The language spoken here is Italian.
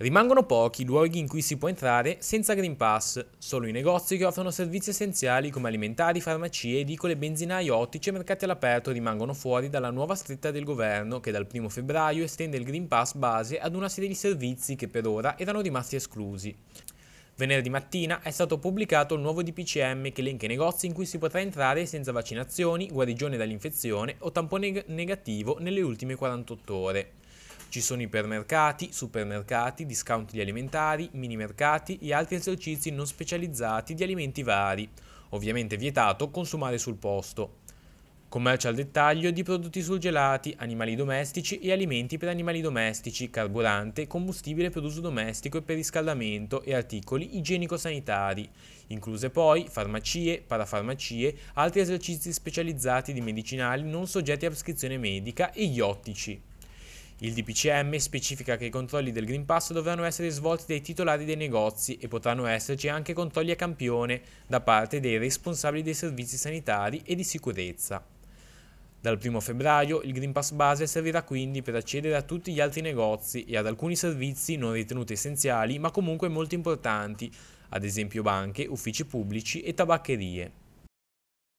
Rimangono pochi i luoghi in cui si può entrare senza Green Pass, solo i negozi che offrono servizi essenziali come alimentari, farmacie, edicole, benzinai, ottici e mercati all'aperto rimangono fuori dalla nuova stretta del governo che dal 1 febbraio estende il Green Pass base ad una serie di servizi che per ora erano rimasti esclusi. Venerdì mattina è stato pubblicato il nuovo DPCM che elenca i negozi in cui si potrà entrare senza vaccinazioni, guarigione dall'infezione o tampone negativo nelle ultime 48 ore. Ci sono ipermercati, supermercati, discount di alimentari, mini mercati e altri esercizi non specializzati di alimenti vari. Ovviamente vietato consumare sul posto. Commercio al dettaglio di prodotti surgelati, animali domestici e alimenti per animali domestici, carburante, combustibile per uso domestico e per riscaldamento e articoli igienico-sanitari, incluse poi farmacie, parafarmacie, altri esercizi specializzati di medicinali non soggetti a prescrizione medica e gli ottici. Il DPCM specifica che i controlli del Green Pass dovranno essere svolti dai titolari dei negozi e potranno esserci anche controlli a campione da parte dei responsabili dei servizi sanitari e di sicurezza. Dal 1 febbraio il Green Pass base servirà quindi per accedere a tutti gli altri negozi e ad alcuni servizi non ritenuti essenziali ma comunque molto importanti, ad esempio banche, uffici pubblici e tabaccherie.